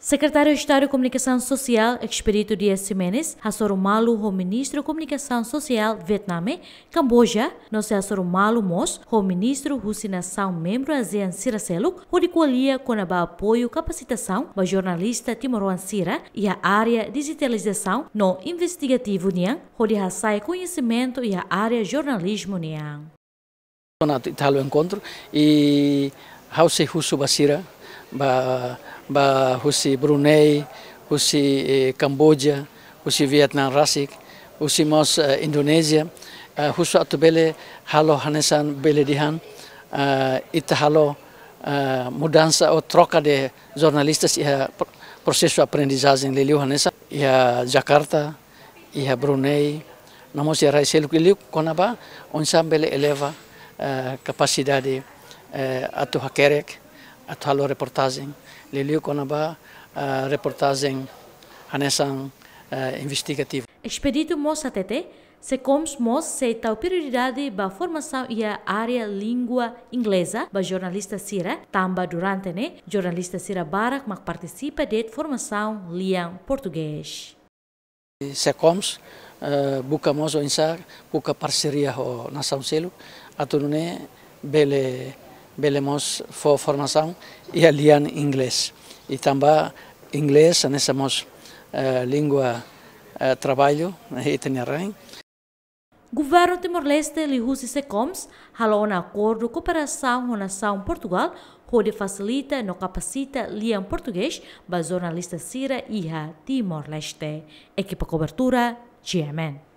Secretário de Estado de Comunicação Social, Expedito Dias Ximenes, malu o ministro de Comunicação Social Vietname, Camboja, nosso malu Mos, o ministro Rucinação Membro ASEAN Siracelo, o de coalia com apoio apoio capacitação o jornalista Timoruan Sira e a área digitalização no investigativo Nian, o de raçai conhecimento e a área jornalismo Nian. Italo encontro e House Russo Basira, ba husi Brunei, husi eh, Kamboja, husi Vietnam rasik, husi mos eh, Indonesia, eh, husu atu bele halo hanesan bele dihan, eh, ita halo eh, mudansa mudanza o troca de jornalistas ia processo aprendizagem leliu hanesa ia Jakarta, ia Brunei, namos ia raiselu kiliu konaba onsa bele eleva eh, capacidade eh, atu hakerek, atual reportagem. Liliu Conabá, a eh, reportagem anessa eh, investigativa. Expedito Moça Tete, se comes mos se tal prioridade ba formação e a área língua inglesa ba jornalista sira tamba durante ne jornalista sira barak mak participa de formação liang português. Se comes uh, eh, buka mos o insar buka parceria ho nação selo atunu bele veremos a formação e alian inglês. E também inglês, nós uh, eh, língua uh, eh, trabalho, e tenho Governo Timor-Leste lihusi se coms, um acordo de cooperação com a nação Portugal, que facilita e capacita língua português para jornalista e Iha Timor-Leste. Equipa cobertura, GMN.